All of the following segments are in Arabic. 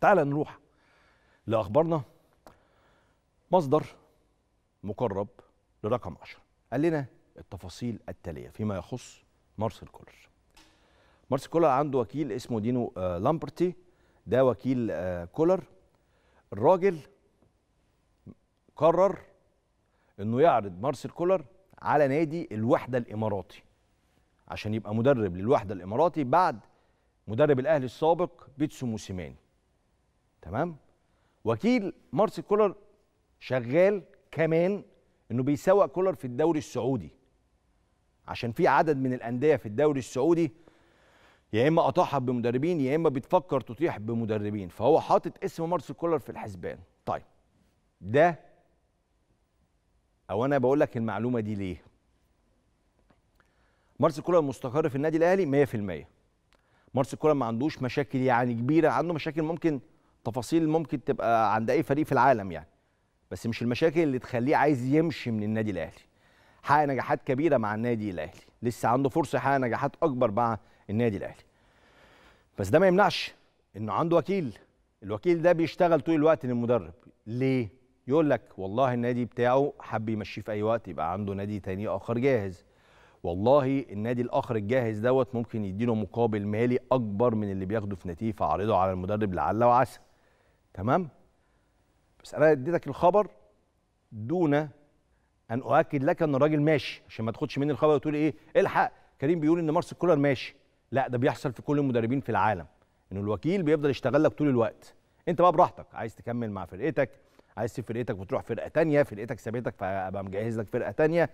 تعال نروح لاخبارنا مصدر مقرب لرقم 10 قال لنا التفاصيل التاليه فيما يخص مارسيل كولر مارسيل كولر عنده وكيل اسمه دينو آه، لامبرتي ده وكيل آه، كولر الراجل قرر انه يعرض مارسيل كولر على نادي الوحده الاماراتي عشان يبقى مدرب للوحده الاماراتي بعد مدرب الاهلي السابق بيتسو موسيماني تمام وكيل مارسيل كولر شغال كمان انه بيسوق كولر في الدوري السعودي عشان في عدد من الانديه في الدوري السعودي يا اما اطاحت بمدربين يا اما بتفكر تطيح بمدربين فهو حاطط اسم مارسيل كولر في الحسبان طيب ده او انا بقول لك المعلومه دي ليه مارسيل كولر مستقر في النادي الاهلي 100% مارسيل كولر ما عندوش مشاكل يعني كبيره عنده مشاكل ممكن تفاصيل ممكن تبقى عند اي فريق في العالم يعني بس مش المشاكل اللي تخليه عايز يمشي من النادي الاهلي حقق نجاحات كبيره مع النادي الاهلي لسه عنده فرصه يحقق نجاحات اكبر مع النادي الاهلي بس ده ما يمنعش انه عنده وكيل الوكيل ده بيشتغل طول الوقت للمدرب ليه يقول لك والله النادي بتاعه حب يمشيه في اي وقت يبقى عنده نادي تاني اخر جاهز والله النادي الاخر الجاهز دوت ممكن يديله مقابل مالي اكبر من اللي بياخده في نتيجه فعرضه على المدرب لعل وعسى تمام بس انا اديتك الخبر دون ان اؤكد لك ان الراجل ماشي عشان ما تاخدش مني الخبر وتقول ايه الحق كريم بيقول ان مارس كولر ماشي لا ده بيحصل في كل المدربين في العالم ان الوكيل بيفضل يشتغل لك طول الوقت انت بقى براحتك عايز تكمل مع فرقتك عايز تسيب فرقتك وتروح فرقه تانية فرقتك سابتك فابقى مجهز لك فرقه تانية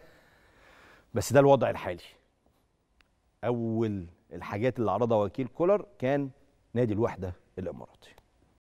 بس ده الوضع الحالي اول الحاجات اللي عرضها وكيل كولر كان نادي الوحده الاماراتي